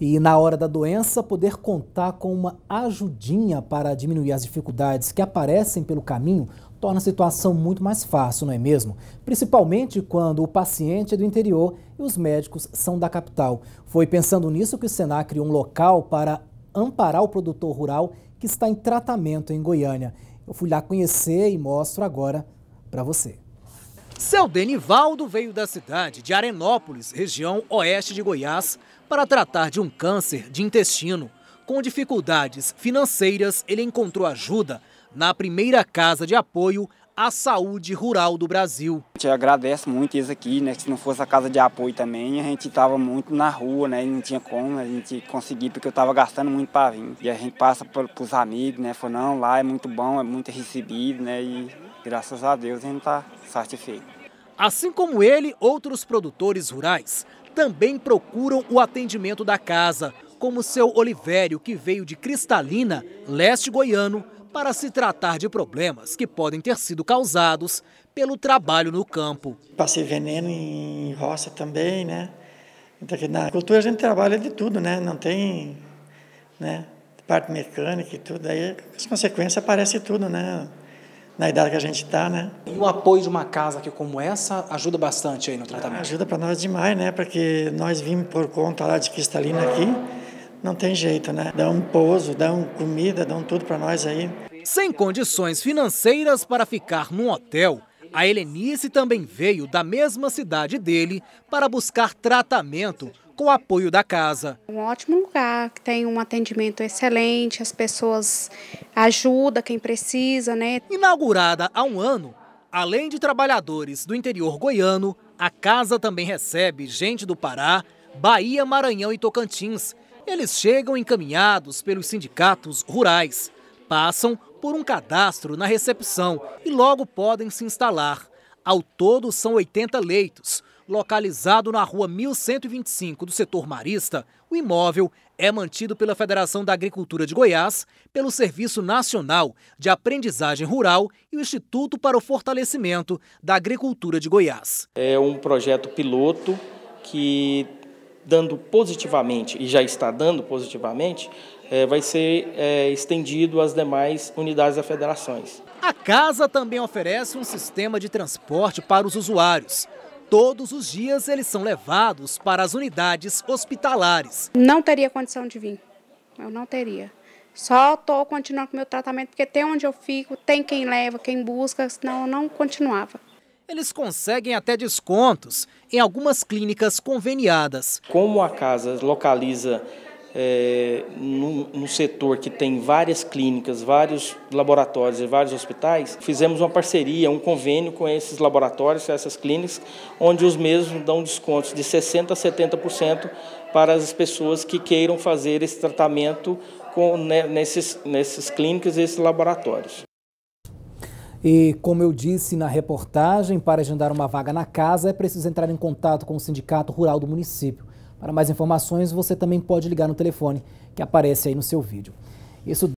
e, na hora da doença, poder contar com uma ajudinha para diminuir as dificuldades que aparecem pelo caminho torna a situação muito mais fácil, não é mesmo? Principalmente quando o paciente é do interior e os médicos são da capital. Foi pensando nisso que o Senac criou um local para amparar o produtor rural que está em tratamento em Goiânia. Eu fui lá conhecer e mostro agora para você. Seu Denivaldo veio da cidade de Arenópolis, região oeste de Goiás, para tratar de um câncer de intestino. Com dificuldades financeiras, ele encontrou ajuda na primeira casa de apoio à saúde rural do Brasil. A gente agradece muito isso aqui, né? Se não fosse a casa de apoio também, a gente estava muito na rua, né? Não tinha como a gente conseguir, porque eu estava gastando muito para vir. E a gente passa para os amigos, né? Falou, não, lá é muito bom, é muito recebido, né? E graças a Deus a gente está satisfeito. Assim como ele, outros produtores rurais também procuram o atendimento da casa, como seu Olivério, que veio de Cristalina, leste goiano, para se tratar de problemas que podem ter sido causados pelo trabalho no campo. Passei veneno em roça também, né? Então, na cultura a gente trabalha de tudo, né? Não tem, né? Parte mecânica e tudo, aí as consequências aparecem tudo, né? na idade que a gente está, né? E o apoio de uma casa que como essa ajuda bastante aí no tratamento? ajuda para nós demais, né? Porque nós vimos por conta lá de cristalina aqui, não tem jeito, né? Dão um pouso, dão comida, dão tudo para nós aí. Sem condições financeiras para ficar num hotel, a Helenice também veio da mesma cidade dele para buscar tratamento com o apoio da casa. É um ótimo lugar, que tem um atendimento excelente, as pessoas ajudam quem precisa, né? Inaugurada há um ano, além de trabalhadores do interior goiano, a casa também recebe gente do Pará, Bahia, Maranhão e Tocantins. Eles chegam encaminhados pelos sindicatos rurais, passam por um cadastro na recepção e logo podem se instalar. Ao todo são 80 leitos, localizado na rua 1125 do setor marista, o imóvel é mantido pela Federação da Agricultura de Goiás, pelo Serviço Nacional de Aprendizagem Rural e o Instituto para o Fortalecimento da Agricultura de Goiás. É um projeto piloto que, dando positivamente, e já está dando positivamente, é, vai ser é, estendido às demais unidades da federações. A casa também oferece um sistema de transporte para os usuários. Todos os dias eles são levados para as unidades hospitalares. Não teria condição de vir, eu não teria. Só estou continuando com meu tratamento porque tem onde eu fico, tem quem leva, quem busca, senão eu não continuava. Eles conseguem até descontos em algumas clínicas conveniadas. Como a casa localiza é, num, num, setor que tem várias clínicas, vários laboratórios e vários hospitais, fizemos uma parceria, um convênio com esses laboratórios, essas clínicas, onde os mesmos dão descontos de 60% a 70% para as pessoas que queiram fazer esse tratamento com, né, nesses, nessas clínicas e esses laboratórios. E como eu disse na reportagem, para agendar uma vaga na casa é preciso entrar em contato com o Sindicato Rural do município. Para mais informações, você também pode ligar no telefone que aparece aí no seu vídeo. Isso